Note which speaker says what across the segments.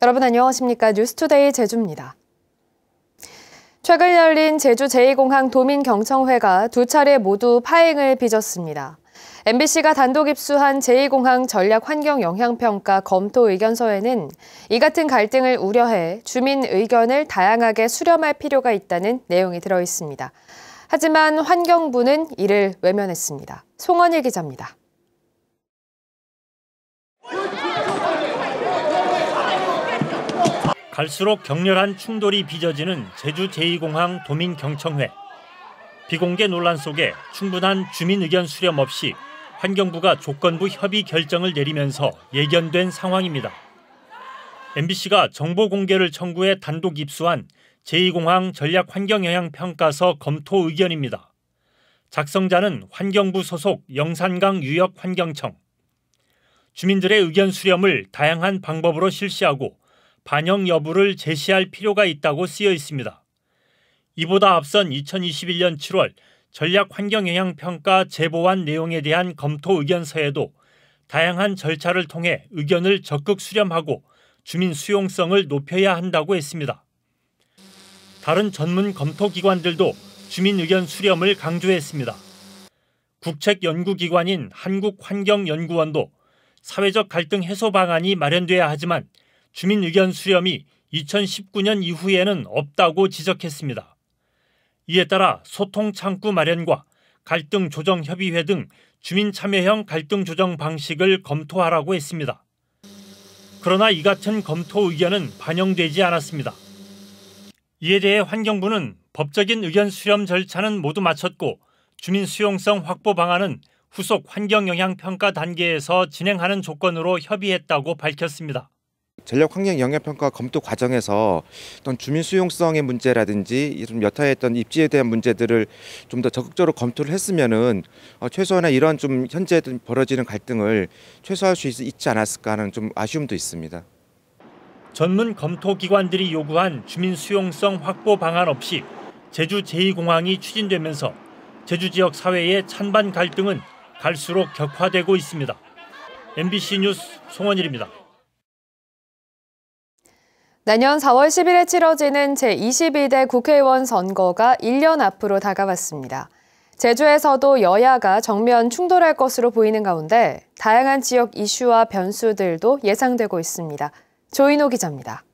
Speaker 1: 여러분 안녕하십니까 뉴스투데이 제주입니다. 최근 열린 제주 제2공항 도민경청회가 두 차례 모두 파행을 빚었습니다. MBC가 단독 입수한 제2공항 전략환경영향평가 검토 의견서에는 이 같은 갈등을 우려해 주민 의견을 다양하게 수렴할 필요가 있다는 내용이 들어 있습니다. 하지만 환경부는 이를 외면했습니다. 송원일 기자입니다.
Speaker 2: 갈수록 격렬한 충돌이 빚어지는 제주 제2공항 도민경청회. 비공개 논란 속에 충분한 주민 의견 수렴 없이 환경부가 조건부 협의 결정을 내리면서 예견된 상황입니다. MBC가 정보 공개를 청구해 단독 입수한 제2공항 전략 환경영향평가서 검토 의견입니다. 작성자는 환경부 소속 영산강 유역 환경청. 주민들의 의견 수렴을 다양한 방법으로 실시하고 반영 여부를 제시할 필요가 있다고 쓰여 있습니다. 이보다 앞선 2021년 7월 전략 환경 영향 평가 제보안 내용에 대한 검토 의견서에도 다양한 절차를 통해 의견을 적극 수렴하고 주민 수용성을 높여야 한다고 했습니다. 다른 전문 검토 기관들도 주민 의견 수렴을 강조했습니다. 국책연구기관인 한국환경연구원도 사회적 갈등 해소 방안이 마련돼야 하지만 주민 의견 수렴이 2019년 이후에는 없다고 지적했습니다. 이에 따라 소통 창구 마련과 갈등 조정 협의회 등 주민 참여형 갈등 조정 방식을 검토하라고 했습니다. 그러나 이 같은 검토 의견은 반영되지 않았습니다. 이에 대해 환경부는 법적인 의견 수렴 절차는 모두 마쳤고 주민 수용성 확보 방안은 후속 환경 영향 평가 단계에서 진행하는 조건으로 협의했다고 밝혔습니다.
Speaker 3: 전력 환경 영향 평가 검토 과정에서 어떤 주민 수용성의 문제라든지 좀 여타의 어떤 입지에 대한 문제들을 좀 더 적극적으로 검토를 했으면은 어, 최소한의 이런 좀 현재 벌어지는 갈등을 최소화할 수 있, 있지 않았을까 하는 좀 아쉬움도 있습니다.
Speaker 2: 전문 검토 기관들이 요구한 주민 수용성 확보 방안 없이 제주 제2공항이 추진되면서 제주 지역 사회의 찬반 갈등은 갈수록 격화되고 있습니다. MBC 뉴스 송원일입니다.
Speaker 1: 내년 4월 10일에 치러지는 제22대 국회의원 선거가 1년 앞으로 다가왔습니다. 제주에서도 여야가 정면 충돌할 것으로 보이는 가운데 다양한 지역 이슈와 변수들도 예상되고 있습니다. 조인호 기자입니다.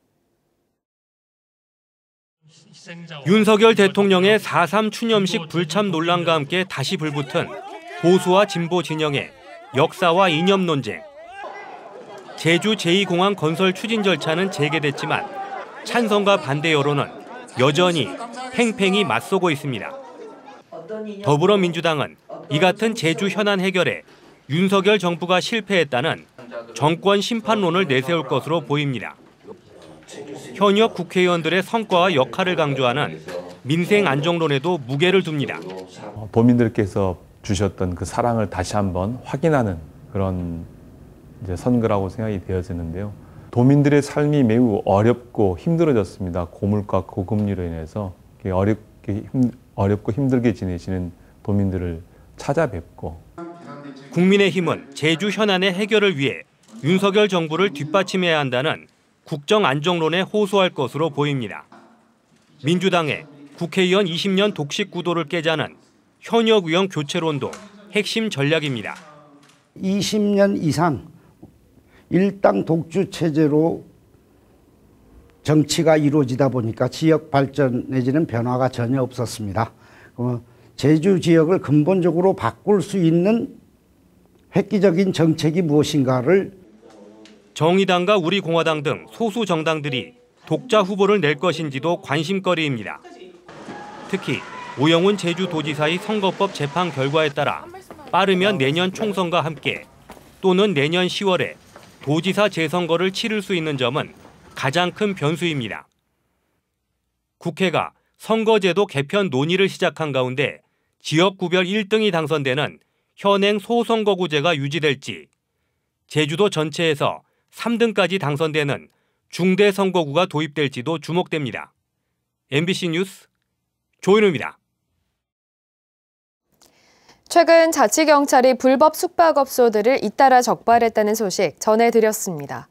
Speaker 3: 윤석열 대통령의 4.3 추념식 불참 논란과 함께 다시 불붙은 보수와 진보 진영의 역사와 이념 논쟁. 제주 제2공항 건설 추진 절차는 재개됐지만 찬성과 반대 여론은 여전히 팽팽히 맞서고 있습니다. 더불어민주당은 이 같은 제주 현안 해결에 윤석열 정부가 실패했다는 정권 심판론을 내세울 것으로 보입니다. 현역 국회의원들의 성과와 역할을 강조하는 민생 안정론에도 무게를 둡니다. 보민들께서 어, 주셨던 그 사랑을 다시 한번 확인하는 그런 이제 선거라고 생각이 되어지는데요. 도민들의 삶이 매우 어렵고 힘들어졌습니다. 고물가 고금리로 인해서 어렵게 힘, 어렵고 힘들게 지내시는 도민들을 찾아뵙고 국민의힘은 제주 현안의 해결을 위해 윤석열 정부를 뒷받침해야 한다는 국정 안정론에 호소할 것으로 보입니다. 민주당의 국회의원 20년 독식 구도를 깨자는 현역 의원 교체론도 핵심 전략입니다. 20년 이상 일당 독주 체제로 정치가 이루어지다 보니까 지역 발전 내지는 변화가 전혀 없었습니다. 어, 제주 지역을 근본적으로 바꿀 수 있는 획기적인 정책이 무엇인가를 정의당과 우리공화당 등 소수 정당들이 독자 후보를 낼 것인지도 관심거리입니다. 특히 오영훈 제주도지사의 선거법 재판 결과에 따라 빠르면 내년 총선과 함께 또는 내년 10월에 도지사 재선거를 치를 수 있는 점은 가장 큰 변수입니다. 국회가 선거제도 개편 논의를 시작한 가운데 지역구별 1등이 당선되는 현행 소선거구제가 유지될지 제주도 전체에서 3등까지 당선되는 중대선거구가 도입될지도 주목됩니다. MBC 뉴스 조인우입니다.
Speaker 1: 최근 자치경찰이 불법 숙박업소들을 잇따라 적발했다는 소식 전해드렸습니다.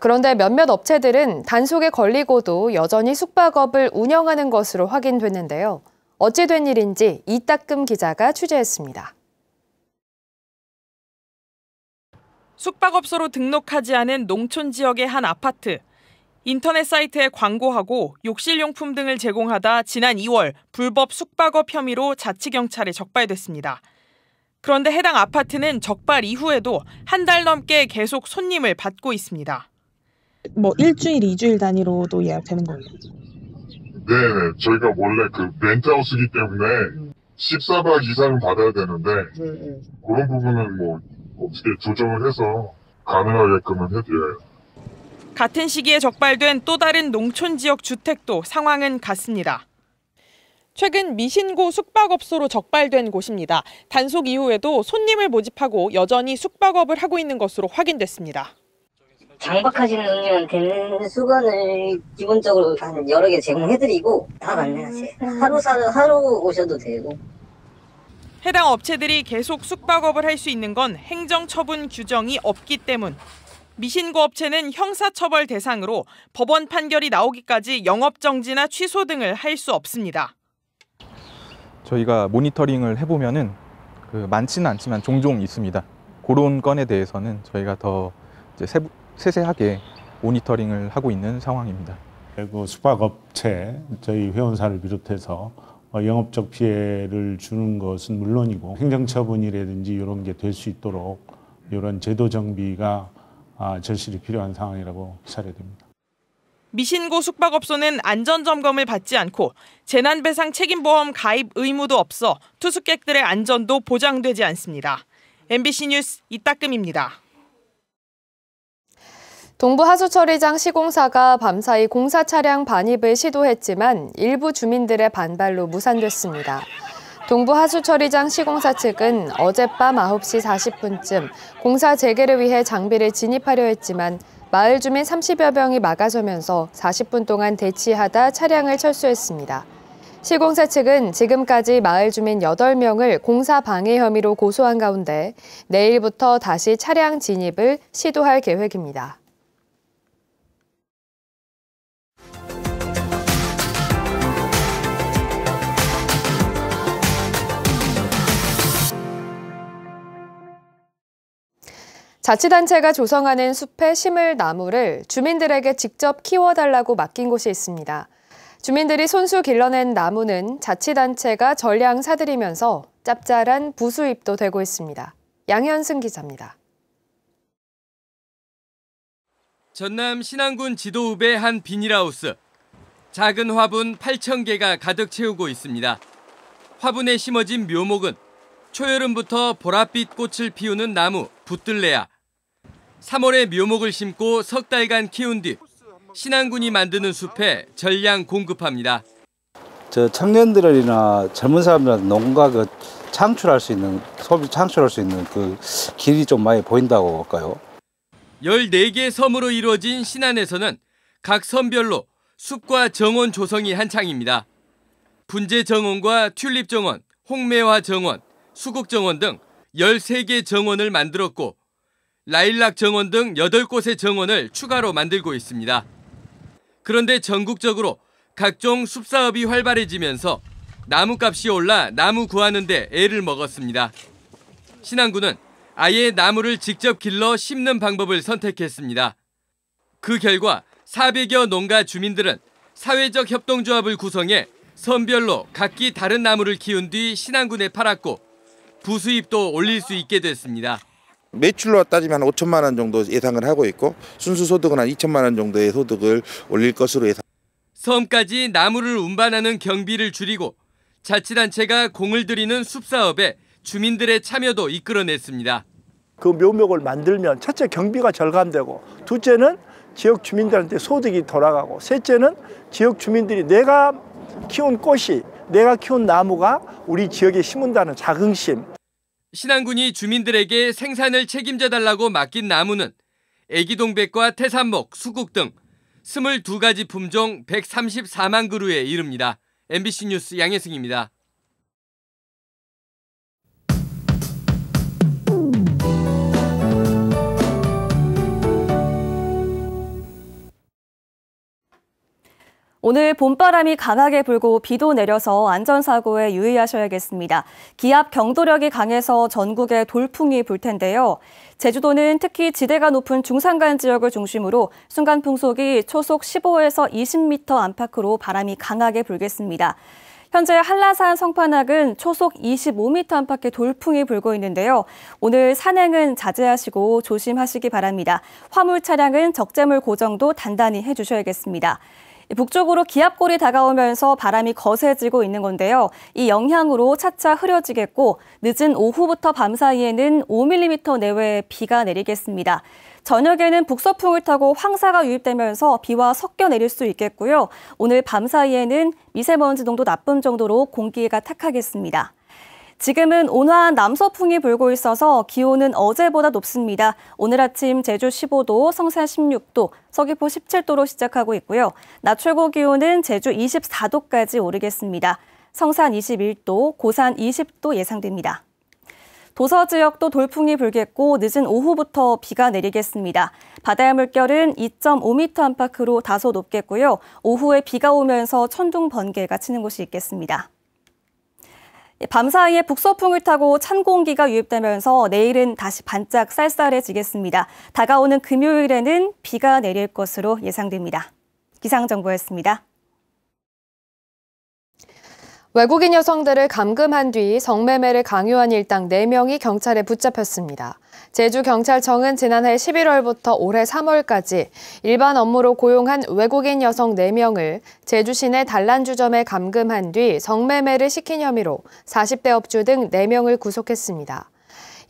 Speaker 1: 그런데 몇몇 업체들은 단속에 걸리고도 여전히 숙박업을 운영하는 것으로 확인됐는데요. 어찌 된 일인지 이따금 기자가 취재했습니다.
Speaker 4: 숙박업소로 등록하지 않은 농촌 지역의 한 아파트. 인터넷 사이트에 광고하고 욕실용품 등을 제공하다 지난 2월 불법 숙박업 혐의로 자치경찰에 적발됐습니다. 그런데 해당 아파트는 적발 이후에도 한 달 넘게 계속 손님을 받고 있습니다. 뭐 일주일, 이주일 단위로도 예약되는 거예요? 네,
Speaker 1: 네. 저희가 원래 그 렌트하우스기 이 때문에 14박 이상은 받아야 되는데 네, 네. 그런 부분은 뭐 어떻게 조정을 해서 가능하게끔은 해드려요.
Speaker 4: 같은 시기에 적발된 또 다른 농촌 지역 주택도 상황은 같습니다. 최근 미신고 숙박업소로 적발된 곳입니다. 단속 이후에도 손님을 모집하고 여전히 숙박업을 하고 있는 것으로 확인됐습니다. 장박하시는 손님한테는
Speaker 5: 수건을 기본적으로 한 여러 개 제공해드리고 다가능하루 아, 하루 오셔도 되고.
Speaker 4: 해당 업체들이 계속 숙박업을 할 수 있는 건 행정처분 규정이 없기 때문. 미신고 업체는 형사처벌 대상으로 법원 판결이 나오기까지 영업정지나 취소 등을 할 수 없습니다. 저희가 모니터링을 해보면그 많지는 않지만 종종 있습니다. 그런 건에 대해서는 저희가 더 세세하게 모니터링을 하고 있는 상황입니다. 그리고 숙박업체 저희 회원사를
Speaker 3: 비롯해서 어, 영업적 피해를 주는 것은 물론이고 행정처분이라든지
Speaker 2: 이런 게 될 수 있도록 이런 제도 정비가 아, 절실히 필요한 상황이라고 사례됩니다.
Speaker 4: 미신고 숙박업소는 안전점검을 받지 않고 재난배상 책임보험 가입 의무도 없어 투숙객들의 안전도 보장되지 않습니다. MBC 뉴스 이따금입니다.
Speaker 1: 동부 하수처리장 시공사가 밤사이 공사 차량 반입을 시도했지만 일부 주민들의 반발로 무산됐습니다. 동부 하수처리장 시공사 측은 어젯밤 9시 40분쯤 공사 재개를 위해 장비를 진입하려 했지만 마을 주민 30여 명이 막아서면서 40분 동안 대치하다 차량을 철수했습니다. 시공사 측은 지금까지 마을 주민 8명을 공사 방해 혐의로 고소한 가운데 내일부터 다시 차량 진입을 시도할 계획입니다. 자치단체가 조성하는 숲에 심을 나무를 주민들에게 직접 키워달라고 맡긴 곳이 있습니다. 주민들이 손수 길러낸 나무는 자치단체가 전량 사들이면서 짭짤한 부수입도 되고 있습니다. 양현승 기자입니다.
Speaker 6: 전남 신안군 지도읍의 한 비닐하우스. 작은 화분 8,000개가 가득 채우고 있습니다. 화분에 심어진 묘목은 초여름부터 보랏빛 꽃을 피우는 나무, 붓들레야 3월에 묘목을 심고 석 달간 키운 뒤 신안군이 만드는 숲에 전량 공급합니다.
Speaker 3: 저 청년들이나 젊은 사람들한 농가 그 창출할 수 있는 소비 창출할 수 있는 그 길이 좀 많이 보인다고 볼까요?
Speaker 6: 14개 섬으로 이루어진 신안에서는 각 섬별로 숲과 정원 조성이 한창입니다. 분재 정원과 튤립 정원, 홍매화 정원, 수국 정원 등 13개 정원을 만들었고 라일락 정원 등 8곳의 정원을 추가로 만들고 있습니다. 그런데 전국적으로 각종 숲사업이 활발해지면서 나무값이 올라 나무 구하는데 애를 먹었습니다. 신안군은 아예 나무를 직접 길러 심는 방법을 선택했습니다. 그 결과 400여 농가 주민들은 사회적 협동조합을 구성해 선별로 각기 다른 나무를 키운 뒤 신안군에 팔았고 부수입도 올릴 수 있게 됐습니다.
Speaker 3: 매출로 따지면 한 5천만 원 정도 예상을 하고 있고 순수 소득은 한 2천만 원 정도의 소득을 올릴 것으로 예상.
Speaker 6: 섬까지 나무를 운반하는 경비를 줄이고 자치단체가 공을 들이는 숲사업에 주민들의 참여도 이끌어냈습니다.
Speaker 2: 그 묘목을 만들면 첫째 경비가 절감되고 둘째는 지역 주민들한테 소득이 돌아가고 셋째는 지역 주민들이 내가 키운 꽃이 내가 키운 나무가 우리 지역에 심은다는 자긍심
Speaker 6: 신안군이 주민들에게 생산을 책임져 달라고 맡긴 나무는 애기동백과 태산목, 수국 등 22가지 품종 134만 그루에 이릅니다. MBC 뉴스 양혜승입니다.
Speaker 5: 오늘 봄바람이 강하게 불고 비도 내려서 안전사고에 유의하셔야겠습니다. 기압 경도력이 강해서 전국에 돌풍이 불 텐데요. 제주도는 특히 지대가 높은 중산간 지역을 중심으로 순간풍속이 초속 15에서 20m 안팎으로 바람이 강하게 불겠습니다. 현재 한라산 성판악은 초속 25m 안팎의 돌풍이 불고 있는데요. 오늘 산행은 자제하시고 조심하시기 바랍니다. 화물 차량은 적재물 고정도 단단히 해주셔야겠습니다. 북쪽으로 기압골이 다가오면서 바람이 거세지고 있는 건데요. 이 영향으로 차차 흐려지겠고 늦은 오후부터 밤 사이에는 5mm 내외의 비가 내리겠습니다. 저녁에는 북서풍을 타고 황사가 유입되면서 비와 섞여 내릴 수 있겠고요. 오늘 밤 사이에는 미세먼지 농도 나쁨 정도로 공기가 탁하겠습니다. 지금은 온화한 남서풍이 불고 있어서 기온은 어제보다 높습니다. 오늘 아침 제주 15도, 성산 16도, 서귀포 17도로 시작하고 있고요. 낮 최고 기온은 제주 24도까지 오르겠습니다. 성산 21도, 고산 20도 예상됩니다. 도서 지역도 돌풍이 불겠고 늦은 오후부터 비가 내리겠습니다. 바다의 물결은 2.5m 안팎으로 다소 높겠고요. 오후에 비가 오면서 천둥 번개가 치는 곳이 있겠습니다. 밤사이에 북서풍을 타고 찬 공기가 유입되면서 내일은 다시 반짝 쌀쌀해지겠습니다. 다가오는 금요일에는 비가 내릴 것으로 예상됩니다. 기상정보였습니다.
Speaker 1: 외국인 여성들을 감금한 뒤 성매매를 강요한 일당 4명이 경찰에 붙잡혔습니다. 제주경찰청은 지난해 11월부터 올해 3월까지 일반 업무로 고용한 외국인 여성 4명을 제주시내 단란주점에 감금한 뒤 성매매를 시킨 혐의로 40대 업주 등 4명을 구속했습니다.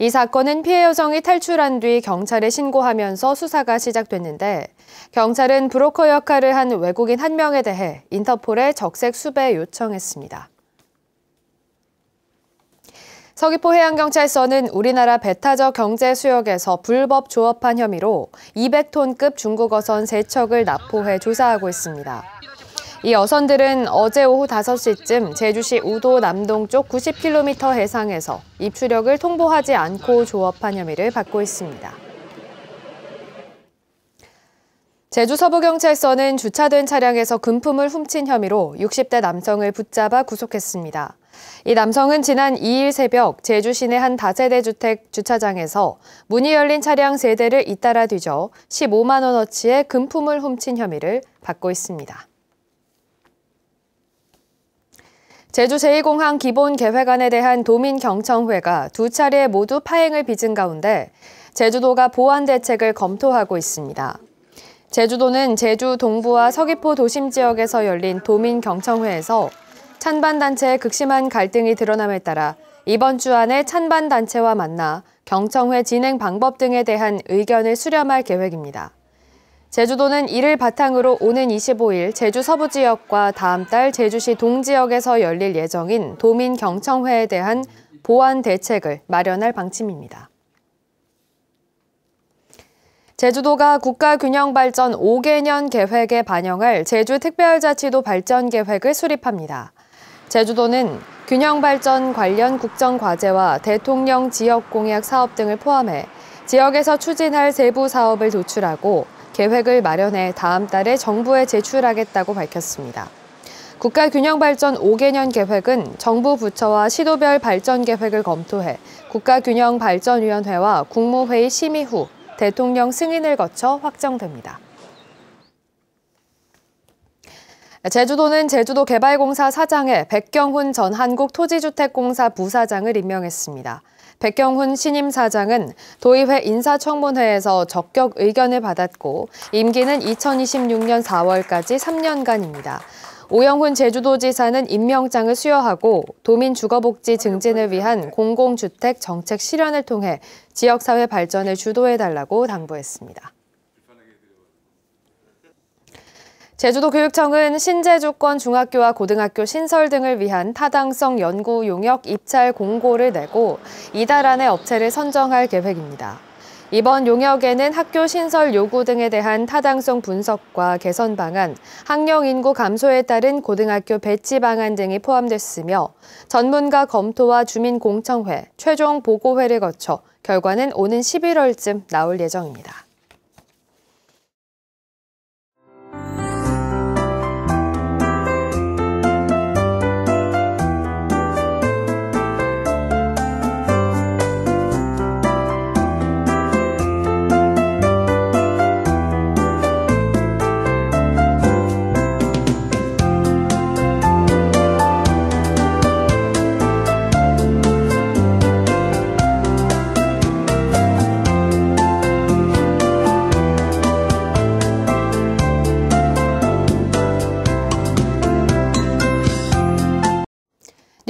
Speaker 1: 이 사건은 피해 여성이 탈출한 뒤 경찰에 신고하면서 수사가 시작됐는데 경찰은 브로커 역할을 한 외국인 한 명에 대해 인터폴에 적색 수배 요청했습니다. 서귀포 해양경찰서는 우리나라 배타적 경제 수역에서 불법 조업한 혐의로 200톤급 중국어선 세척을 납포해 조사하고 있습니다. 이 어선들은 어제 오후 5시쯤 제주시 우도 남동쪽 90km 해상에서 입출역을 통보하지 않고 조업한 혐의를 받고 있습니다. 제주서부경찰서는 주차된 차량에서 금품을 훔친 혐의로 60대 남성을 붙잡아 구속했습니다. 이 남성은 지난 2일 새벽 제주 시내 한 다세대 주택 주차장에서 문이 열린 차량 3대를 잇따라 뒤져 15만 원어치의 금품을 훔친 혐의를 받고 있습니다. 제주 제2공항 기본계획안에 대한 도민경청회가 두 차례 모두 파행을 빚은 가운데 제주도가 보완 대책을 검토하고 있습니다. 제주도는 제주 동부와 서귀포 도심 지역에서 열린 도민경청회에서 찬반단체의 극심한 갈등이 드러남에 따라 이번 주 안에 찬반단체와 만나 경청회 진행 방법 등에 대한 의견을 수렴할 계획입니다. 제주도는 이를 바탕으로 오는 25일 제주 서부 지역과 다음 달 제주시 동지역에서 열릴 예정인 도민 경청회에 대한 보완 대책을 마련할 방침입니다. 제주도가 국가균형발전 5개년 계획에 반영할 제주특별자치도 발전계획을 수립합니다. 제주도는 균형발전 관련 국정과제와 대통령 지역공약 사업 등을 포함해 지역에서 추진할 세부 사업을 도출하고 계획을 마련해 다음 달에 정부에 제출하겠다고 밝혔습니다. 국가균형발전 5개년 계획은 정부 부처와 시도별 발전 계획을 검토해 국가균형발전위원회와 국무회의 심의 후 대통령 승인을 거쳐 확정됩니다. 제주도는 제주도개발공사 사장에 백경훈 전 한국토지주택공사 부사장을 임명했습니다. 백경훈 신임 사장은 도의회 인사청문회에서 적격 의견을 받았고 임기는 2026년 4월까지 3년간입니다. 오영훈 제주도지사는 임명장을 수여하고 도민 주거복지 증진을 위한 공공주택 정책 실현을 통해 지역사회 발전을 주도해달라고 당부했습니다. 제주도 교육청은 신제주권 중학교와 고등학교 신설 등을 위한 타당성 연구 용역 입찰 공고를 내고 이달 안에 업체를 선정할 계획입니다. 이번 용역에는 학교 신설 요구 등에 대한 타당성 분석과 개선 방안, 학령 인구 감소에 따른 고등학교 배치 방안 등이 포함됐으며 전문가 검토와 주민공청회, 최종 보고회를 거쳐 결과는 오는 11월쯤 나올 예정입니다.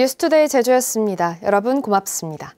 Speaker 1: 뉴스투데이 제주였습니다. 여러분 고맙습니다.